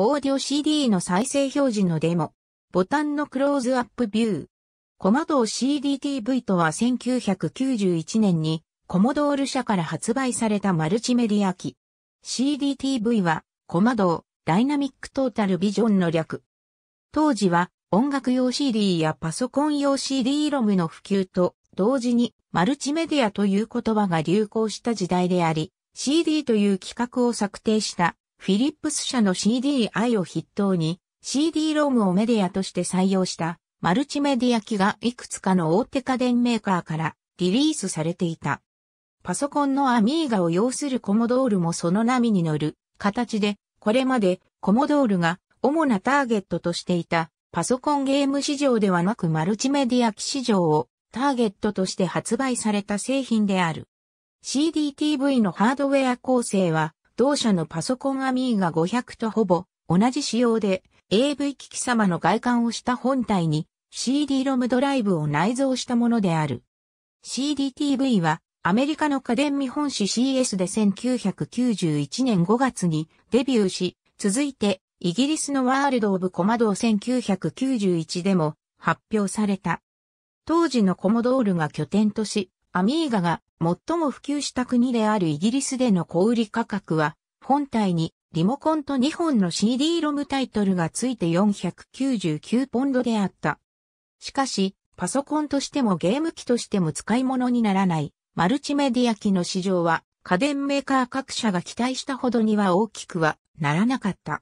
オーディオ CD の再生表示のデモ、ボタンのクローズアップビュー。コマドー CDTV とは1991年にコモドール社から発売されたマルチメディア機。CDTV はコマドー、ダイナミックトータルビジョンの略。当時は音楽用 CD やパソコン用 CD-ROM の普及と同時にマルチメディアという言葉が流行した時代であり、CD という企画を策定したフィリップス社の CDI を筆頭に CD ロームをメディアとして採用したマルチメディア機がいくつかの大手家電メーカーからリリースされていた。パソコンのアミーガを要するコモドールもその波に乗る形で、これまでコモドールが主なターゲットとしていたパソコンゲーム市場ではなくマルチメディア機市場をターゲットとして発売された製品である。CDTV のハードウェア構成は同社のパソコンアミーガ500とほぼ同じ仕様で AV 機器様の外観をした本体に c d ロムドライブを内蔵したものである。CDTV はアメリカの家電見本誌 CS で1991年5月にデビューし、続いてイギリスのワールド・オブ・コマドー1991でも発表された。当時のコモドールが拠点とし、アミーガが最も普及した国であるイギリスでの小売価格は、本体にリモコンと2本の CD ロムタイトルが付いて499ポンドであった。しかし、パソコンとしてもゲーム機としても使い物にならない、マルチメディア機の市場は、家電メーカー各社が期待したほどには大きくはならなかった。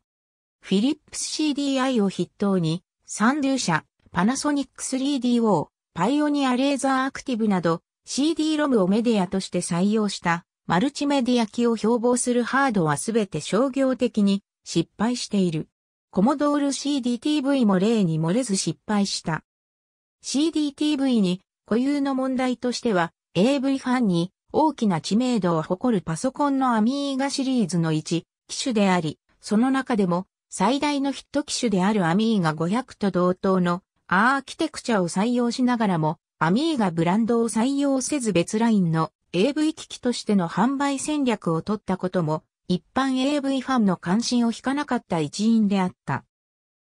フィリップス CDI を筆頭に、サンデュー社、パナソニック 3DO、パイオニアレーザーアクティブなど、CD-ROM をメディアとして採用したマルチメディア機を標榜するハードはすべて商業的に失敗している。コモドール CDTV も例に漏れず失敗した。CDTV に固有の問題としては AV ファンに大きな知名度を誇るパソコンのアミーガシリーズの1機種であり、その中でも最大のヒット機種であるアミーガ500と同等のアーキテクチャを採用しながらもアミーがブランドを採用せず別ラインの AV 機器としての販売戦略を取ったことも、一般 AV ファンの関心を引かなかった一因であった。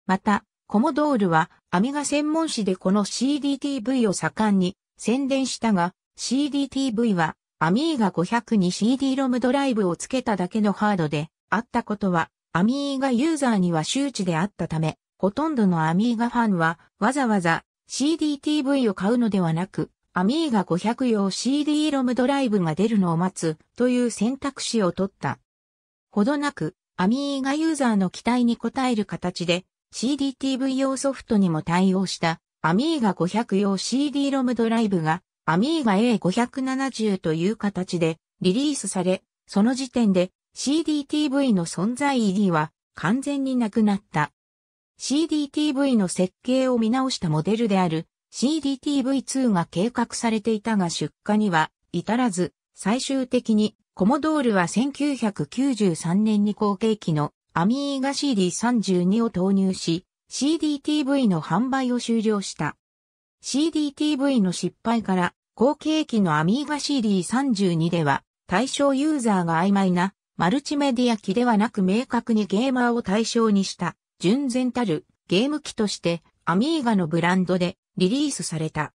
また、コモドールはアミガ専門誌でこの CDTV を盛んに宣伝したが、CDTV はアミーガ500に CD ロムドライブをつけただけのハードであったことは、アミーガユーザーには周知であったため、ほとんどのアミーガファンはわざわざ CDTV を買うのではなく、アミーガ500用 CD ロムドライブが出るのを待つという選択肢を取った。ほどなく、アミーガユーザーの期待に応える形で CDTV 用ソフトにも対応したアミーガ500用 CD ロムドライブがアミーガ A570 という形でリリースされ、その時点で CDTV の存在意義は完全になくなった。CDTV の設計を見直したモデルである CDTV2 が計画されていたが出荷には至らず、最終的にコモドールは1993年に後継機のアミーガ CD32 を投入し、CDTV の販売を終了した。CDTV の失敗から後継機のアミーガ CD32 では対象ユーザーが曖昧なマルチメディア機ではなく明確にゲーマーを対象にした純然たるゲーム機としてアミーガのブランドでリリースされた。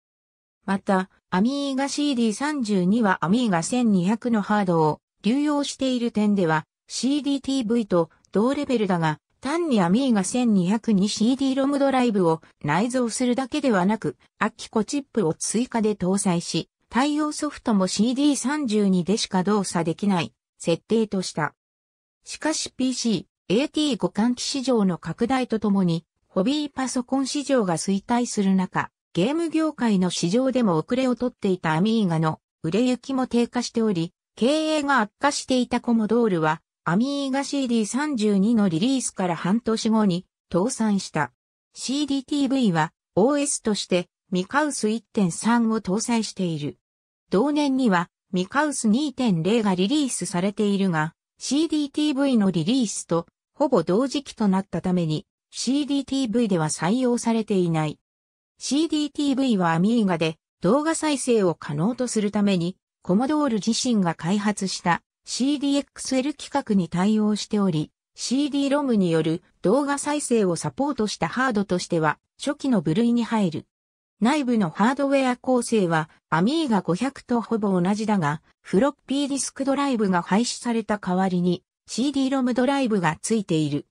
また、アミーガ CD32 はアミーガ1200のハードを流用している点では CDTV と同レベルだが、単にアミーガ1200に CD ロムドライブを内蔵するだけではなく、アキコチップを追加で搭載し、対応ソフトも CD32 でしか動作できない設定とした。しかし PC、AT 互換機市場の拡大とともに、ホビーパソコン市場が衰退する中、ゲーム業界の市場でも遅れをとっていたアミーガの売れ行きも低下しており、経営が悪化していたコモドールは、アミーガ CD32 のリリースから半年後に倒産した。CDTV は OS としてミカウス1.3を搭載している。同年にはミカウス2.0がリリースされているが、CDTV のリリースとほぼ同時期となったために CDTV では採用されていない。CDTV はアミーガで動画再生を可能とするためにコモドール自身が開発した CDXL 規格に対応しており、CD-ROM による動画再生をサポートしたハードとしては初期の部類に入る。内部のハードウェア構成はアミーガ500とほぼ同じだが、フロッピーディスクドライブが廃止された代わりに CD ロムドライブがついている。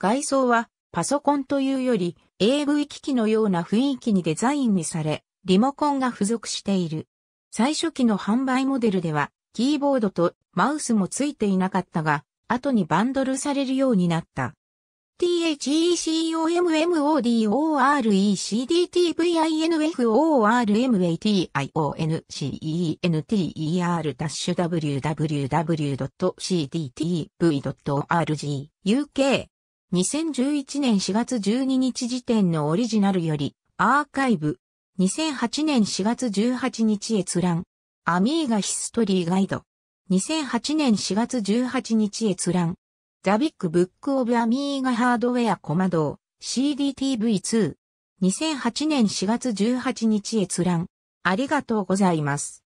外装はパソコンというより AV 機器のような雰囲気にデザインにされ、リモコンが付属している。最初期の販売モデルでは、キーボードとマウスも付いていなかったが、後にバンドルされるようになった。t h e c o m m o d o r c d t i o r m a t c d t v e n o r c d t v c d t v o r g u k 2011年4月12日時点のオリジナルよりアーカイブ2008年4月18日閲覧アミーガヒストリーガイド2008年4月18日閲覧ザビックブックオブアミーガハードウェアコマドー CDTV2。2008年4月18日閲覧。ありがとうございます。